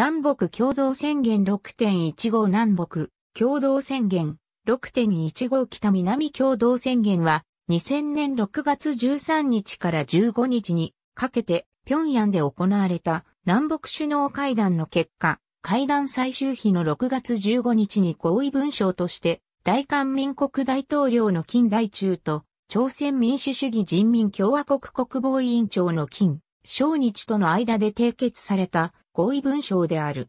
南北共同宣言6.15南北共同宣言6.15北南共同宣言は2000年6月13日から15日にかけて平壌で行われた南北首脳会談の結果、会談最終日の6月15日に合意文書として大韓民国大統領の金大中と朝鮮民主主義人民共和国国防委員長の金正日との間で締結された合意文章である。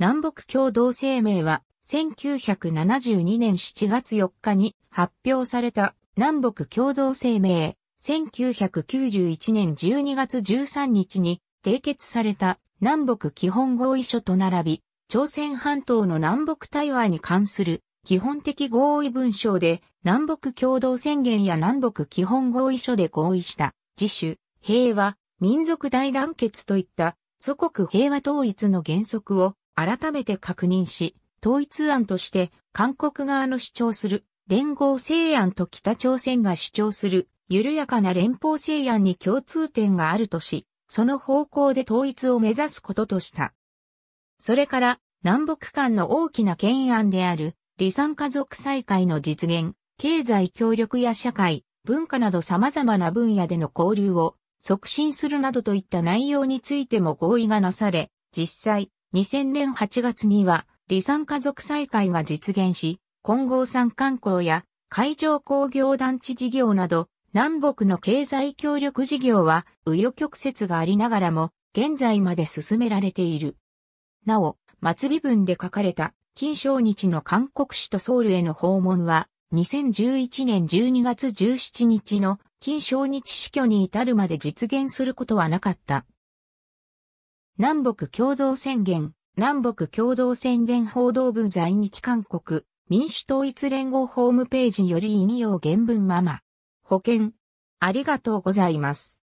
南北共同声明は、1972年7月4日に発表された南北共同声明、1991年12月13日に締結された南北基本合意書と並び、朝鮮半島の南北対話に関する基本的合意文章で南北共同宣言や南北基本合意書で合意した自主、平和、民族大団結といった祖国平和統一の原則を改めて確認し、統一案として韓国側の主張する連合制案と北朝鮮が主張する緩やかな連邦制案に共通点があるとし、その方向で統一を目指すこととした。それから南北間の大きな懸案である離散家族再会の実現、経済協力や社会、文化など様々な分野での交流を促進するなどといった内容についても合意がなされ、実際、2000年8月には、離散家族再会が実現し、混合産観光や海上工業団地事業など、南北の経済協力事業は、紆余曲折がありながらも、現在まで進められている。なお、末尾文で書かれた、金正日の韓国首都ソウルへの訪問は、2011年12月17日の金小日死去に至るまで実現することはなかった。南北共同宣言、南北共同宣言報道部在日韓国、民主統一連合ホームページより引用原文まま。保険。ありがとうございます。